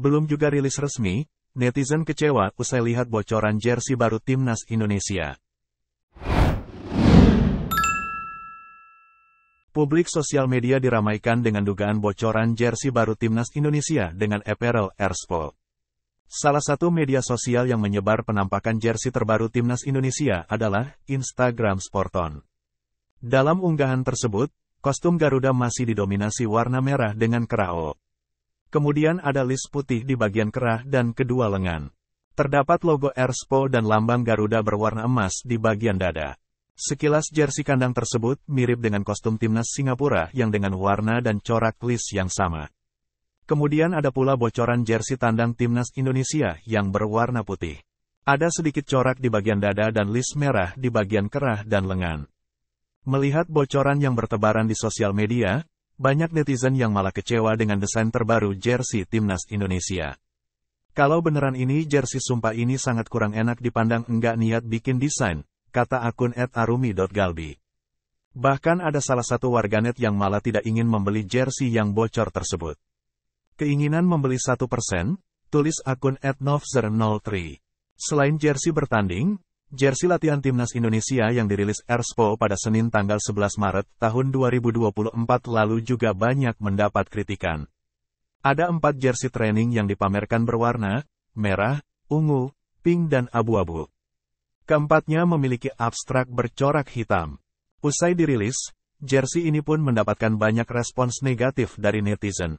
Belum juga rilis resmi, netizen kecewa usai lihat bocoran jersey baru timnas Indonesia. Publik sosial media diramaikan dengan dugaan bocoran jersey baru timnas Indonesia dengan apparel Erspol. Salah satu media sosial yang menyebar penampakan jersey terbaru timnas Indonesia adalah Instagram Sporton. Dalam unggahan tersebut, kostum Garuda masih didominasi warna merah dengan kerao. Kemudian ada list putih di bagian kerah dan kedua lengan. Terdapat logo Erspo dan lambang Garuda berwarna emas di bagian dada. Sekilas jersey kandang tersebut mirip dengan kostum timnas Singapura yang dengan warna dan corak list yang sama. Kemudian ada pula bocoran jersey tandang timnas Indonesia yang berwarna putih. Ada sedikit corak di bagian dada dan list merah di bagian kerah dan lengan. Melihat bocoran yang bertebaran di sosial media, banyak netizen yang malah kecewa dengan desain terbaru jersey timnas Indonesia. Kalau beneran ini jersey sumpah ini sangat kurang enak dipandang enggak niat bikin desain, kata akun @arumi.galbi. Bahkan ada salah satu warganet yang malah tidak ingin membeli jersey yang bocor tersebut. Keinginan membeli 1%? tulis akun @novzer03. Selain jersey bertanding, Jersey latihan timnas Indonesia yang dirilis Erspo pada Senin tanggal 11 Maret tahun 2024 lalu juga banyak mendapat kritikan. Ada empat jersey training yang dipamerkan berwarna, merah, ungu, pink dan abu-abu. Keempatnya memiliki abstrak bercorak hitam. Usai dirilis, jersey ini pun mendapatkan banyak respons negatif dari netizen.